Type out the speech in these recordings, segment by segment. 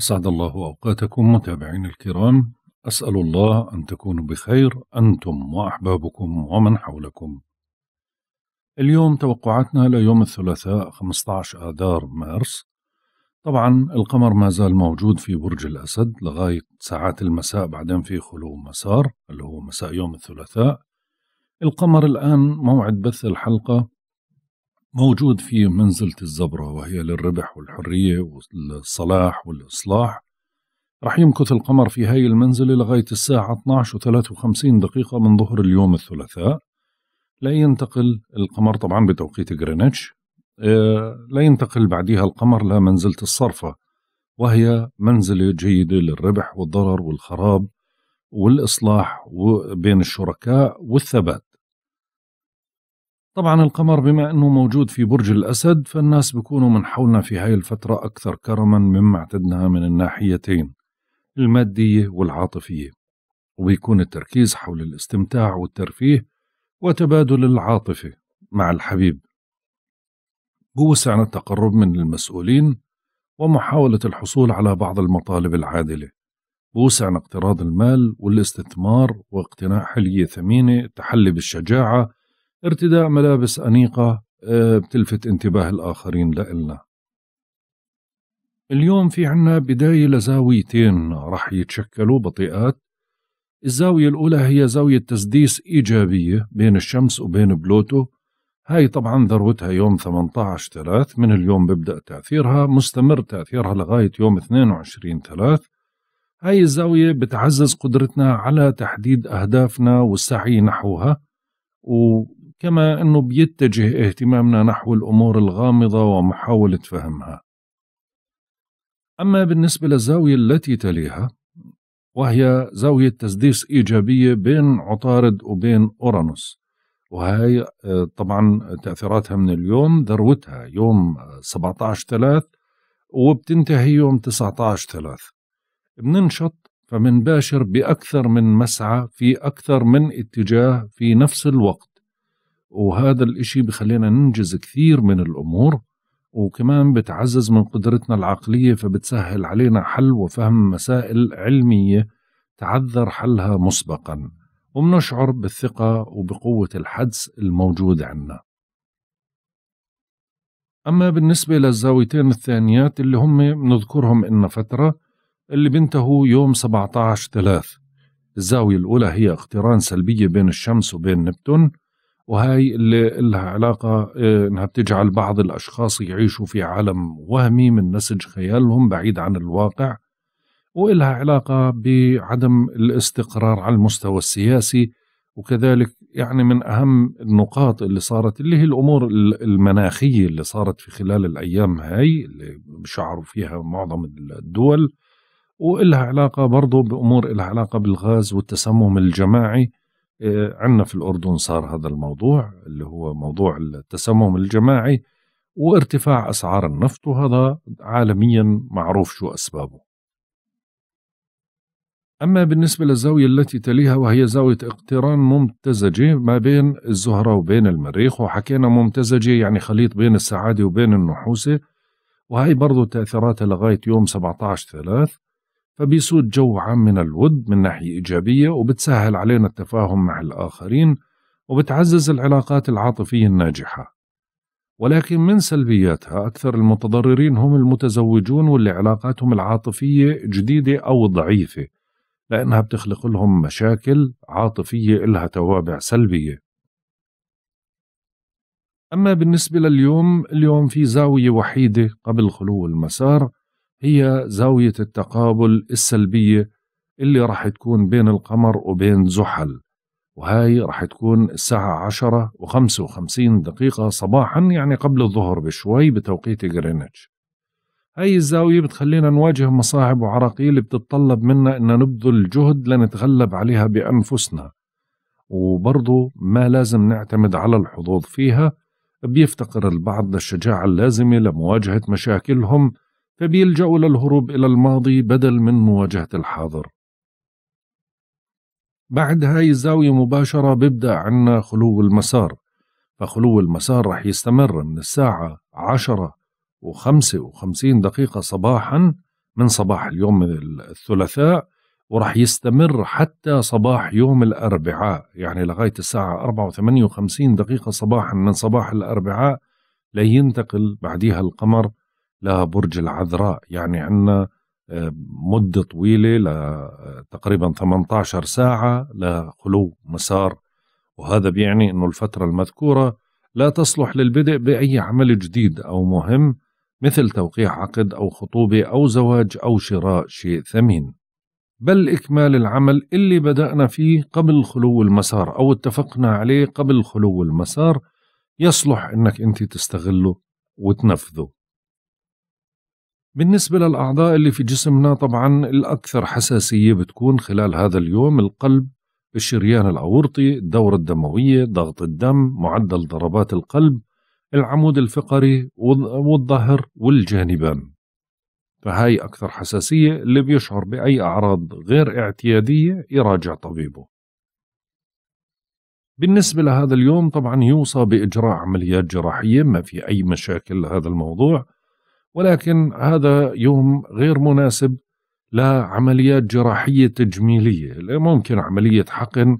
أسعد الله أوقاتكم متابعين الكرام أسأل الله أن تكونوا بخير أنتم وأحبابكم ومن حولكم اليوم توقعاتنا ليوم الثلاثاء 15 آذار مارس طبعا القمر ما زال موجود في برج الأسد لغاية ساعات المساء بعدين في خلو مسار اللي هو مساء يوم الثلاثاء القمر الآن موعد بث الحلقة موجود في منزلة الزبرة وهي للربح والحرية والصلاح والإصلاح رح يمكث القمر في هاي المنزلة لغاية الساعة 12 و53 دقيقة من ظهر اليوم الثلاثاء لا ينتقل القمر طبعا بتوقيت غرينتش آه، لا ينتقل بعدها القمر لمنزلة الصرفة وهي منزلة جيدة للربح والضرر والخراب والإصلاح بين الشركاء والثبات طبعا القمر بما انه موجود في برج الاسد فالناس بيكونوا من حولنا في هاي الفترة اكثر كرما مما اعتدنا من الناحيتين المادية والعاطفية وبيكون التركيز حول الاستمتاع والترفيه وتبادل العاطفة مع الحبيب بوسعنا التقرب من المسؤولين ومحاولة الحصول على بعض المطالب العادلة بوسع اقتراض المال والاستثمار واقتناء حلية ثمينة التحلي بالشجاعة ارتداء ملابس أنيقة آه، بتلفت انتباه الآخرين لإلنا اليوم في عنا بداية لزاويتين رح يتشكلوا بطيئات الزاوية الأولى هي زاوية تسديس إيجابية بين الشمس وبين بلوتو هاي طبعا ذروتها يوم 18 3 من اليوم ببدأ تأثيرها مستمر تأثيرها لغاية يوم 22 3 هاي الزاوية بتعزز قدرتنا على تحديد أهدافنا والسعي نحوها كما أنه بيتجه اهتمامنا نحو الأمور الغامضة ومحاولة فهمها أما بالنسبة للزاوية التي تليها وهي زاوية تسديس إيجابية بين عطارد وبين أورانوس وهي آه، طبعا تأثيراتها من اليوم ذروتها يوم 17 آه، ثلاث وبتنتهي يوم 19 ثلاث بننشط فمنباشر بأكثر من مسعى في أكثر من اتجاه في نفس الوقت وهذا الإشي بخلينا ننجز كثير من الأمور وكمان بتعزز من قدرتنا العقلية فبتسهل علينا حل وفهم مسائل علمية تعذر حلها مسبقا وبنشعر بالثقة وبقوة الحدس الموجود عنا أما بالنسبة للزاويتين الثانيات اللي هم بنذكرهم إن فترة اللي بينتهوا يوم 17 3 الزاوية الأولى هي اقتران سلبية بين الشمس وبين نبتون وهي اللي لها علاقة آه، أنها بتجعل بعض الأشخاص يعيشوا في عالم وهمي من نسج خيالهم بعيد عن الواقع وإلها علاقة بعدم الاستقرار على المستوى السياسي وكذلك يعني من أهم النقاط اللي صارت اللي هي الأمور المناخية اللي صارت في خلال الأيام هاي اللي شعروا فيها معظم الدول وإلها علاقة برضو بأمور إلها علاقة بالغاز والتسمم الجماعي آه، عندنا في الأردن صار هذا الموضوع اللي هو موضوع التسمم الجماعي وارتفاع أسعار النفط وهذا عالميا معروف شو أسبابه أما بالنسبة للزاوية التي تليها وهي زاوية اقتران ممتزجة ما بين الزهرة وبين المريخ وحكينا ممتزجة يعني خليط بين السعادة وبين النحوسة وهي برضو تأثيراتها لغاية يوم 17 ثلاث فبيسود جو عام من الود من ناحية إيجابية وبتسهل علينا التفاهم مع الآخرين وبتعزز العلاقات العاطفية الناجحة ولكن من سلبياتها أكثر المتضررين هم المتزوجون واللي علاقاتهم العاطفية جديدة أو ضعيفة لأنها بتخلق لهم مشاكل عاطفية إلها توابع سلبية أما بالنسبة لليوم اليوم في زاوية وحيدة قبل خلو المسار هي زاوية التقابل السلبية اللي راح تكون بين القمر وبين زحل وهاي راح تكون الساعة عشرة وخمسة وخمسين دقيقة صباحا يعني قبل الظهر بشوي بتوقيت غرينتش هاي الزاوية بتخلينا نواجه مصاعب وعراقيل بتتطلب منا أن نبذل جهد لنتغلب عليها بأنفسنا وبرضو ما لازم نعتمد على الحظوظ فيها بيفتقر البعض للشجاعة اللازمة لمواجهة مشاكلهم فبيلجأوا للهروب إلى الماضي بدل من مواجهة الحاضر بعد هاي الزاوية مباشرة بيبدأ عنا خلو المسار فخلو المسار رح يستمر من الساعة عشرة وخمسة وخمسين دقيقة صباحا من صباح اليوم الثلاثاء ورح يستمر حتى صباح يوم الأربعاء يعني لغاية الساعة أربعة وثمانية وخمسين دقيقة صباحا من صباح الأربعاء لينتقل بعديها القمر لها برج العذراء يعني عندنا آه، مدة طويلة لتقريبا آه، 18 ساعة لخلو مسار وهذا بيعني أنه الفترة المذكورة لا تصلح للبدء بأي عمل جديد أو مهم مثل توقيع عقد أو خطوبة أو زواج أو شراء شيء ثمين بل إكمال العمل اللي بدأنا فيه قبل خلو المسار أو اتفقنا عليه قبل خلو المسار يصلح أنك أنت تستغله وتنفذه بالنسبة للأعضاء اللي في جسمنا طبعا الأكثر حساسية بتكون خلال هذا اليوم القلب الشريان الأورطي الدورة الدموية ضغط الدم معدل ضربات القلب العمود الفقري والظهر والجانبان فهاي أكثر حساسية اللي بيشعر بأي أعراض غير اعتيادية يراجع طبيبه بالنسبة لهذا اليوم طبعا يوصى بإجراء عمليات جراحية ما في أي مشاكل لهذا الموضوع ولكن هذا يوم غير مناسب لعمليات جراحية تجميلية ممكن عملية حقن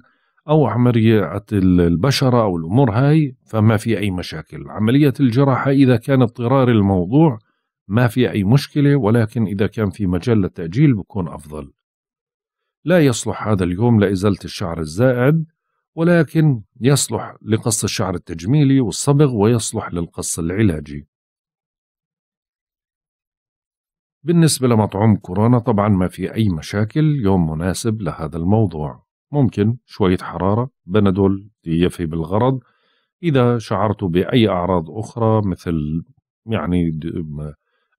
أو عملية البشرة أو الأمور هاي فما في أي مشاكل عملية الجراحة إذا كان اضطرار الموضوع ما في أي مشكلة ولكن إذا كان في مجال للتأجيل بكون أفضل لا يصلح هذا اليوم لإزالة الشعر الزائد ولكن يصلح لقص الشعر التجميلي والصبغ ويصلح للقص العلاجي بالنسبة لمطعوم كورونا طبعا ما في أي مشاكل يوم مناسب لهذا الموضوع ممكن شوية حرارة بنادول يفي بالغرض إذا شعرت بأي أعراض أخرى مثل يعني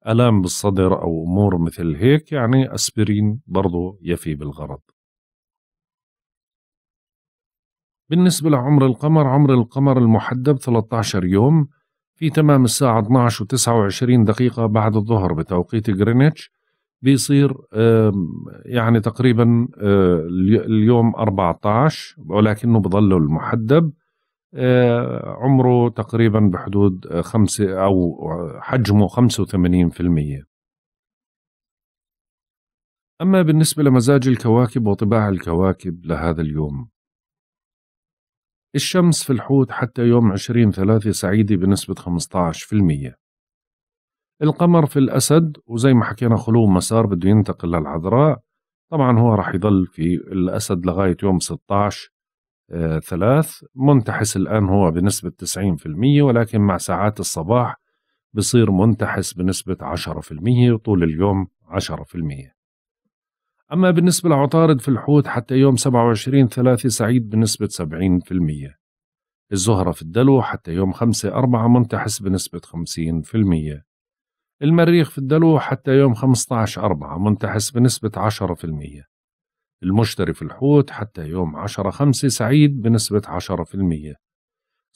ألام بالصدر أو أمور مثل هيك يعني أسبرين برضو يفي بالغرض بالنسبة لعمر القمر عمر القمر المحدب 13 يوم في تمام الساعة 12 و29 دقيقة بعد الظهر بتوقيت غرينتش بيصير يعني تقريبا آه، اليوم 14 ولكنه بظله المحدب آه، عمره تقريبا بحدود آه، خمسة أو حجمه 85% أما بالنسبة لمزاج الكواكب وطباع الكواكب لهذا اليوم الشمس في الحوت حتى يوم 20 ثلاثة سعيدة بنسبة 15% القمر في الأسد وزي ما حكينا خلو مسار بده ينتقل للعذراء طبعا هو راح يضل في الأسد لغاية يوم 16 آه، ثلاث منتحس الآن هو بنسبة 90% ولكن مع ساعات الصباح بصير منتحس بنسبة 10% وطول اليوم 10% أما بالنسبة لعطارد في الحوت حتى يوم 27 ثلاثة سعيد بنسبة 70% الزهرة في الدلو حتى يوم 5 4 منتحس بنسبة 50% المريخ في الدلو حتى يوم 15 4 منتحس بنسبة 10% المشتري في الحوت حتى يوم 10 5 سعيد بنسبة 10%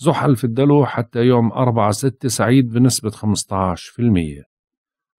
زحل في الدلو حتى يوم 4 6 سعيد بنسبة 15%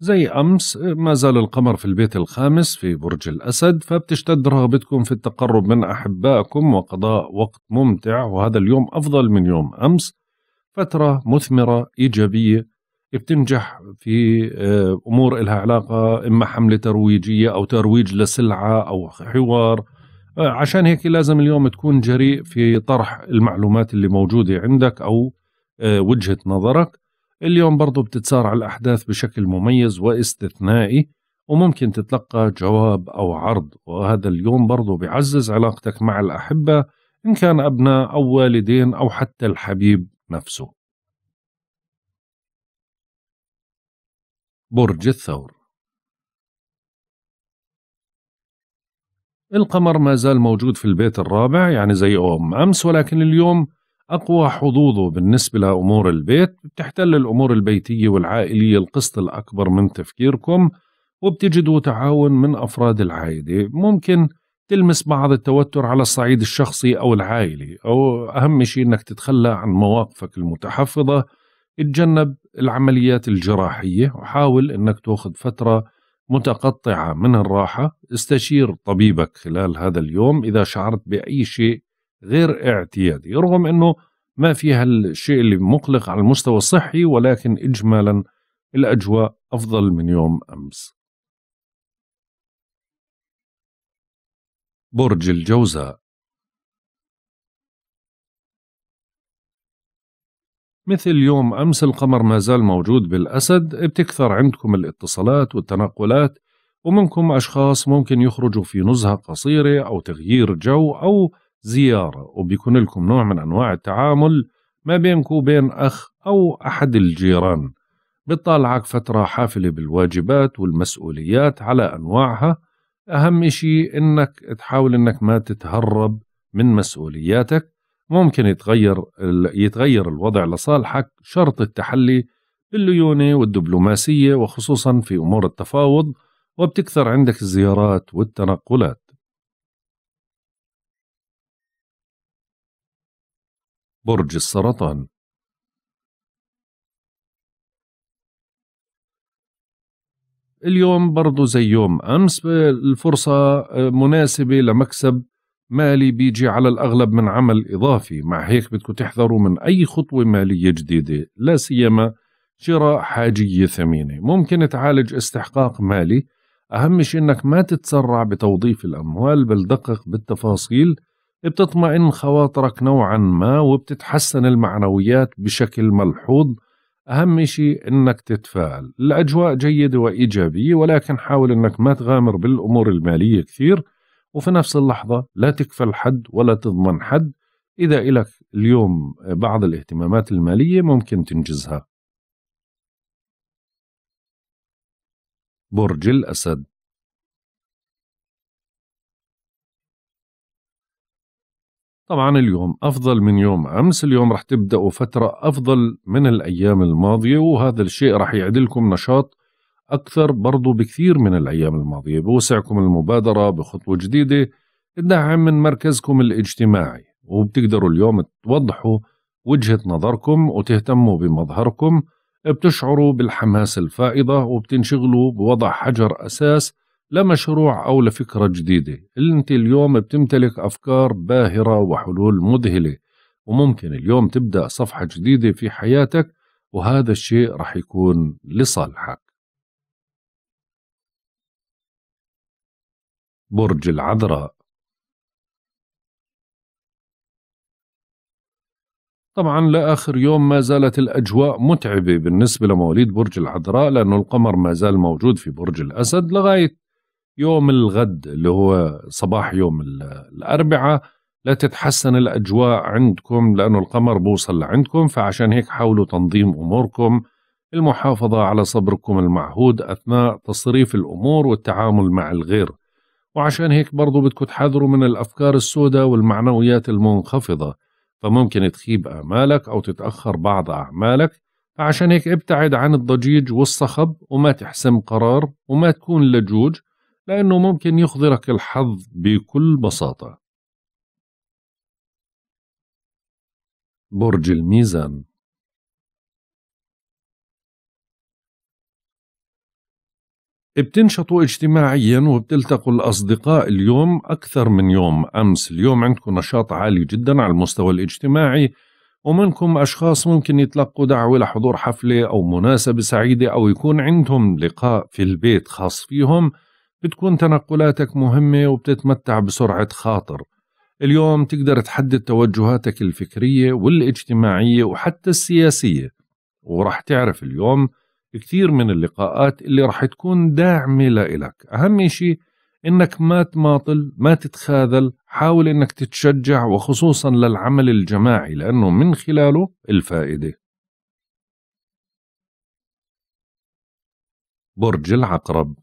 زي أمس ما زال القمر في البيت الخامس في برج الأسد فبتشتد رغبتكم في التقرب من أحبائكم وقضاء وقت ممتع وهذا اليوم أفضل من يوم أمس فترة مثمرة إيجابية بتنجح في آه، أمور إلها علاقة إما حملة ترويجية أو ترويج لسلعة أو حوار آه، عشان هيك لازم اليوم تكون جريء في طرح المعلومات اللي موجودة عندك أو آه، وجهة نظرك اليوم برضو بتتسارع الأحداث بشكل مميز واستثنائي وممكن تتلقى جواب أو عرض وهذا اليوم برضو بيعزز علاقتك مع الأحبة إن كان أبناء أو والدين أو حتى الحبيب نفسه برج الثور القمر ما زال موجود في البيت الرابع يعني زي أم أمس ولكن اليوم أقوى حظوظه بالنسبة لأمور البيت بتحتل الأمور البيتية والعائلية القسط الأكبر من تفكيركم وبتجدوا تعاون من أفراد العائلة ممكن تلمس بعض التوتر على الصعيد الشخصي أو العائلي أو أهم شيء أنك تتخلى عن مواقفك المتحفظة اتجنب العمليات الجراحية وحاول أنك تأخذ فترة متقطعة من الراحة استشير طبيبك خلال هذا اليوم إذا شعرت بأي شيء غير اعتيادي رغم أنه ما فيها الشيء اللي مقلق على المستوى الصحي ولكن إجمالا الأجواء أفضل من يوم أمس برج الجوزاء مثل يوم أمس القمر ما زال موجود بالأسد بتكثر عندكم الاتصالات والتنقلات ومنكم أشخاص ممكن يخرجوا في نزهة قصيرة أو تغيير جو أو زيارة وبيكون لكم نوع من أنواع التعامل ما بينكم وبين أخ أو أحد الجيران بتطالعك فترة حافلة بالواجبات والمسؤوليات على أنواعها أهم إشي إنك تحاول إنك ما تتهرب من مسؤولياتك ممكن يتغير يتغير الوضع لصالحك شرط التحلي بالليونة والدبلوماسية وخصوصا في أمور التفاوض وبتكثر عندك الزيارات والتنقلات برج السرطان اليوم برضو زي يوم أمس الفرصة آه، مناسبة لمكسب مالي بيجي على الأغلب من عمل إضافي مع هيك بدكم تحذروا من أي خطوة مالية جديدة لا سيما شراء حاجية ثمينة ممكن تعالج استحقاق مالي أهم شيء أنك ما تتسرع بتوظيف الأموال بل دقق بالتفاصيل بتطمئن خواطرك نوعا ما وبتتحسن المعنويات بشكل ملحوظ أهم شيء أنك تتفائل الأجواء جيدة وإيجابية ولكن حاول أنك ما تغامر بالأمور المالية كثير وفي نفس اللحظة لا تكفل حد ولا تضمن حد إذا إلك اليوم بعض الاهتمامات المالية ممكن تنجزها برج الأسد طبعا اليوم أفضل من يوم أمس اليوم رح تبدأوا فترة أفضل من الأيام الماضية وهذا الشيء رح يعدلكم نشاط أكثر برضو بكثير من الأيام الماضية بوسعكم المبادرة بخطوة جديدة الدعم من مركزكم الاجتماعي وبتقدروا اليوم توضحوا وجهة نظركم وتهتموا بمظهركم بتشعروا بالحماس الفائضة وبتنشغلوا بوضع حجر أساس لمشروع أو لفكرة جديدة أنت اليوم بتمتلك أفكار باهرة وحلول مذهلة وممكن اليوم تبدأ صفحة جديدة في حياتك وهذا الشيء رح يكون لصالحك برج العذراء طبعا لآخر يوم ما زالت الأجواء متعبة بالنسبة لمواليد برج العذراء لأنه القمر ما زال موجود في برج الأسد لغاية يوم الغد اللي هو صباح يوم الأربعاء لا تتحسن الأجواء عندكم لأنه القمر بوصل لعندكم فعشان هيك حاولوا تنظيم أموركم المحافظة على صبركم المعهود أثناء تصريف الأمور والتعامل مع الغير وعشان هيك برضو بدكم تحذروا من الأفكار السوداء والمعنويات المنخفضة فممكن تخيب آمالك أو تتأخر بعض أعمالك فعشان هيك ابتعد عن الضجيج والصخب وما تحسم قرار وما تكون لجوج لأنه ممكن يخضرك الحظ بكل بساطة برج الميزان بتنشطوا اجتماعيا وبتلتقوا الأصدقاء اليوم أكثر من يوم أمس اليوم عندكم نشاط عالي جدا على المستوى الاجتماعي ومنكم أشخاص ممكن يتلقوا دعوة لحضور حفلة أو مناسبة سعيدة أو يكون عندهم لقاء في البيت خاص فيهم بتكون تنقلاتك مهمة وبتتمتع بسرعة خاطر اليوم تقدر تحدد توجهاتك الفكرية والاجتماعية وحتى السياسية ورح تعرف اليوم كثير من اللقاءات اللي رح تكون داعمة لإلك أهم شيء إنك ما تماطل ما تتخاذل حاول إنك تتشجع وخصوصا للعمل الجماعي لأنه من خلاله الفائدة برج العقرب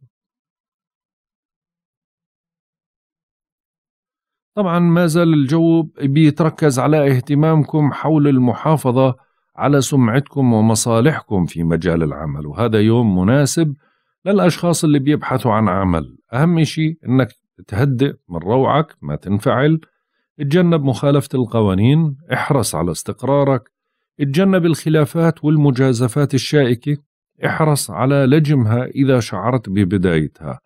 طبعا ما زال الجو بيتركز على اهتمامكم حول المحافظة على سمعتكم ومصالحكم في مجال العمل وهذا يوم مناسب للأشخاص اللي بيبحثوا عن عمل أهم شيء أنك تهدئ من روعك ما تنفعل اتجنب مخالفة القوانين احرص على استقرارك اتجنب الخلافات والمجازفات الشائكة احرص على لجمها إذا شعرت ببدايتها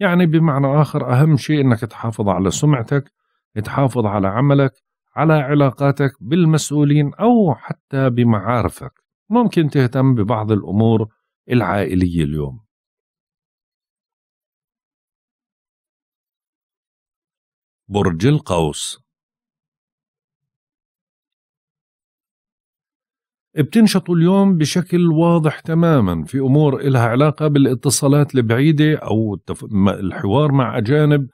يعني بمعنى آخر أهم شيء أنك تحافظ على سمعتك تحافظ على عملك على علاقاتك بالمسؤولين أو حتى بمعارفك ممكن تهتم ببعض الأمور العائلية اليوم برج القوس بتنشطوا اليوم بشكل واضح تماما في أمور إلها علاقة بالاتصالات البعيدة أو الحوار مع أجانب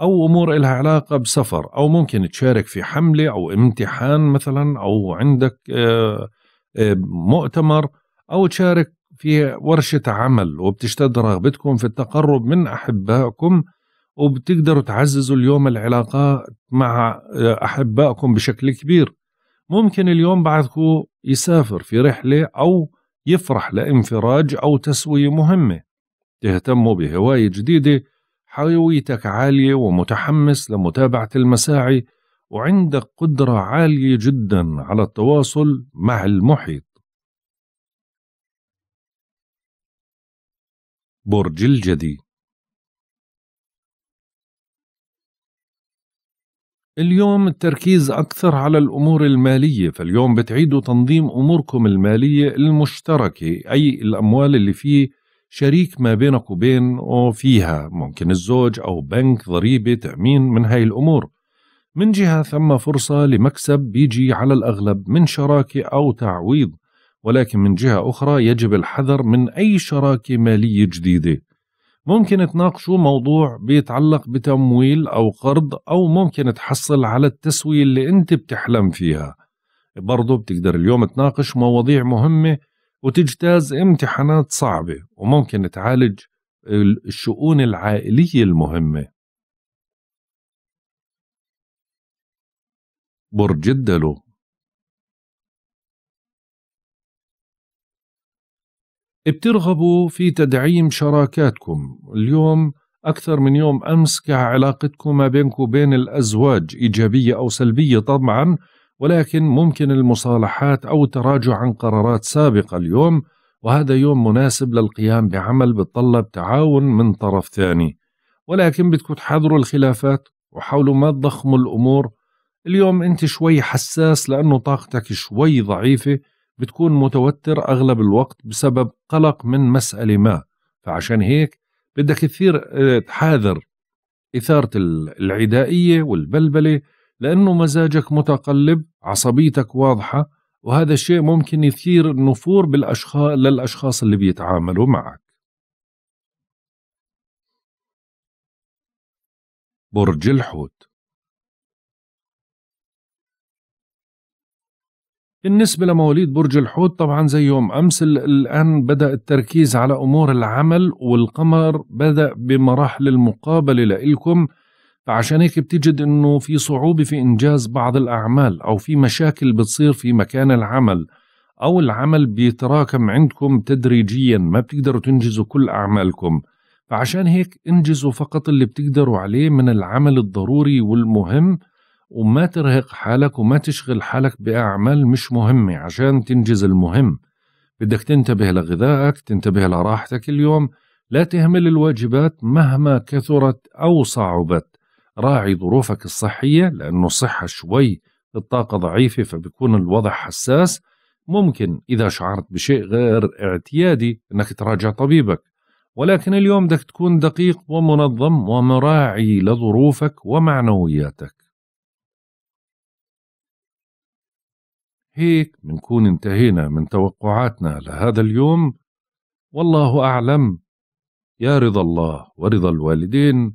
أو أمور إلها علاقة بسفر أو ممكن تشارك في حملة أو امتحان مثلا أو عندك آه، آه، مؤتمر أو تشارك في ورشة عمل وبتشتد رغبتكم في التقرب من أحبائكم وبتقدروا تعززوا اليوم العلاقات مع آه، أحبائكم بشكل كبير ممكن اليوم بعدكم يسافر في رحلة أو يفرح لانفراج أو تسوية مهمة تهتموا بهواية جديدة حيويتك عالية ومتحمس لمتابعة المساعي وعندك قدرة عالية جدا على التواصل مع المحيط برج الجدي اليوم التركيز أكثر على الأمور المالية فاليوم بتعيدوا تنظيم أموركم المالية المشتركة أي الأموال اللي فيه شريك ما بينك وبينه فيها ممكن الزوج أو بنك ضريبة تأمين من هاي الأمور من جهة ثم فرصة لمكسب بيجي على الأغلب من شراكة أو تعويض ولكن من جهة أخرى يجب الحذر من أي شراكة مالية جديدة ممكن تناقشوا موضوع بيتعلق بتمويل أو قرض أو ممكن تحصل على التسوية اللي أنت بتحلم فيها برضو بتقدر اليوم تناقش مواضيع مهمة وتجتاز امتحانات صعبة وممكن تعالج الشؤون العائلية المهمة برج الدلو بترغبوا في تدعيم شراكاتكم اليوم أكثر من يوم أمس كعلاقتكم ما بينكم وبين الأزواج إيجابية أو سلبية طبعا ولكن ممكن المصالحات أو التراجع عن قرارات سابقة اليوم وهذا يوم مناسب للقيام بعمل بتطلب تعاون من طرف ثاني ولكن بدكم تحذروا الخلافات وحاولوا ما تضخموا الأمور اليوم أنت شوي حساس لأنه طاقتك شوي ضعيفة بتكون متوتر أغلب الوقت بسبب قلق من مسألة ما فعشان هيك بدك كثير آه، تحاذر إثارة العدائية والبلبلة لأنه مزاجك متقلب عصبيتك واضحة وهذا الشيء ممكن يثير النفور بالأشخاص للأشخاص اللي بيتعاملوا معك برج الحوت بالنسبة لمواليد برج الحوت طبعا زي يوم أمس الآن بدأ التركيز على أمور العمل والقمر بدأ بمراحل المقابلة لإلكم فعشان هيك بتجد انه في صعوبة في انجاز بعض الاعمال او في مشاكل بتصير في مكان العمل او العمل بيتراكم عندكم تدريجيا ما بتقدروا تنجزوا كل اعمالكم فعشان هيك انجزوا فقط اللي بتقدروا عليه من العمل الضروري والمهم وما ترهق حالك وما تشغل حالك باعمال مش مهمة عشان تنجز المهم بدك تنتبه لغذائك تنتبه لراحتك اليوم لا تهمل الواجبات مهما كثرت او صعبت راعي ظروفك الصحية لأنه الصحة شوي الطاقة ضعيفة فبيكون الوضع حساس ممكن إذا شعرت بشيء غير اعتيادي أنك تراجع طبيبك ولكن اليوم بدك تكون دقيق ومنظم ومراعي لظروفك ومعنوياتك هيك بنكون انتهينا من توقعاتنا لهذا اليوم والله أعلم يا رضا الله ورضا الوالدين